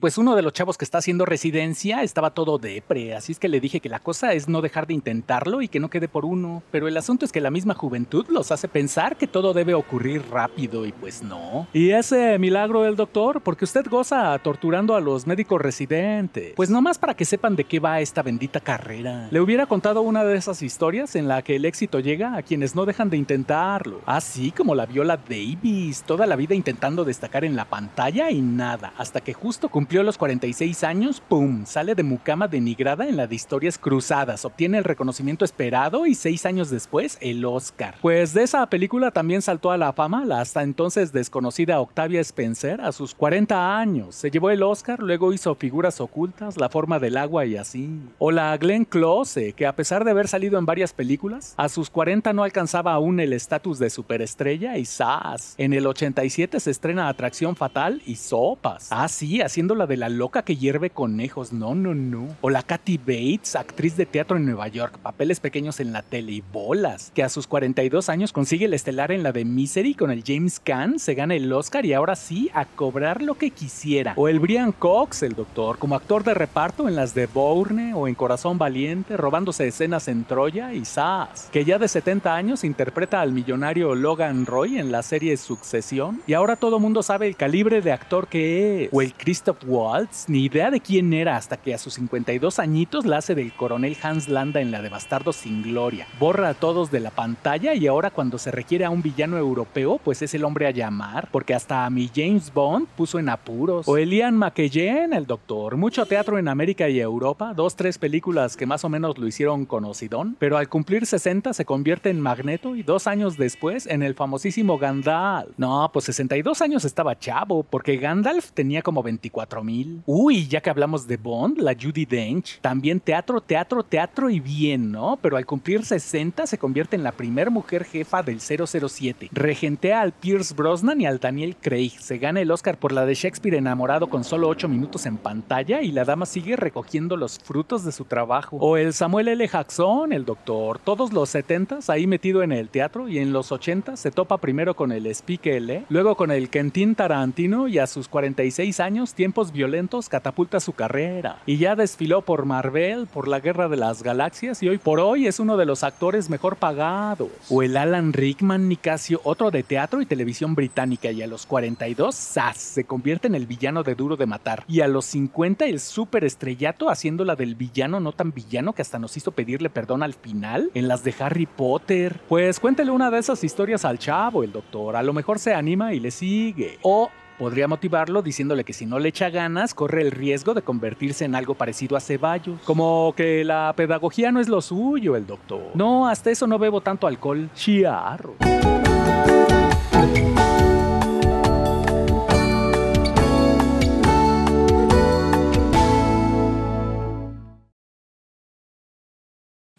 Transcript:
pues uno de los chavos que está haciendo residencia estaba todo depre, así es que le dije que la cosa es no dejar de intentarlo y que no quede por uno. Pero el asunto es que la misma juventud los hace pensar que todo debe ocurrir rápido y pues no. Y ese milagro del doctor, porque usted goza torturando a los médicos residentes. Pues nomás para que sepan de qué va esta bendita carrera. Le hubiera contado una de esas historias en la que el éxito llega a quienes no dejan de intentarlo. Así como la Viola Davis, toda la vida intentando destacar en la pantalla y nada, hasta que justo cumplió cumplió los 46 años, ¡pum! Sale de mucama denigrada en la de historias cruzadas, obtiene el reconocimiento esperado y seis años después el Oscar. Pues de esa película también saltó a la fama la hasta entonces desconocida Octavia Spencer a sus 40 años. Se llevó el Oscar, luego hizo figuras ocultas, la forma del agua y así. O la Glenn Close, que a pesar de haber salido en varias películas, a sus 40 no alcanzaba aún el estatus de superestrella y ¡zas! En el 87 se estrena Atracción Fatal y Sopas. Ah, sí, haciéndolo la de la loca que hierve conejos, no, no, no. O la Kathy Bates, actriz de teatro en Nueva York, papeles pequeños en la tele y bolas, que a sus 42 años consigue el estelar en la de Misery con el James Caan, se gana el Oscar y ahora sí a cobrar lo que quisiera. O el Brian Cox, el doctor, como actor de reparto en las de Bourne o en Corazón Valiente, robándose escenas en Troya y Saas, que ya de 70 años interpreta al millonario Logan Roy en la serie Sucesión y ahora todo mundo sabe el calibre de actor que es. O el Christopher Waltz ni idea de quién era hasta que a sus 52 añitos la hace del coronel Hans Landa en la de Bastardo sin Gloria. Borra a todos de la pantalla y ahora cuando se requiere a un villano europeo, pues es el hombre a llamar, porque hasta a mi James Bond puso en apuros. O Elian en el doctor. Mucho teatro en América y Europa, dos, tres películas que más o menos lo hicieron conocidón, pero al cumplir 60 se convierte en Magneto y dos años después en el famosísimo Gandalf. No, pues 62 años estaba chavo, porque Gandalf tenía como 24 Uy, ya que hablamos de Bond, la Judy Dench, también teatro, teatro, teatro y bien, ¿no? Pero al cumplir 60 se convierte en la primera mujer jefa del 007. Regentea al Pierce Brosnan y al Daniel Craig. Se gana el Oscar por la de Shakespeare enamorado con solo 8 minutos en pantalla y la dama sigue recogiendo los frutos de su trabajo. O el Samuel L. Jackson, el doctor, todos los 70s ahí metido en el teatro y en los 80 se topa primero con el Spike L, ¿eh? luego con el Quentin Tarantino y a sus 46 años tiempos violentos catapulta su carrera y ya desfiló por Marvel, por la Guerra de las Galaxias y hoy por hoy es uno de los actores mejor pagados. O el Alan Rickman Nicasio, otro de teatro y televisión británica y a los 42, ¡zas! se convierte en el villano de Duro de Matar y a los 50 el super estrellato la del villano no tan villano que hasta nos hizo pedirle perdón al final en las de Harry Potter. Pues cuéntele una de esas historias al chavo, el doctor, a lo mejor se anima y le sigue. O Podría motivarlo diciéndole que si no le echa ganas, corre el riesgo de convertirse en algo parecido a Ceballos. Como que la pedagogía no es lo suyo, el doctor. No, hasta eso no bebo tanto alcohol. Chiarro.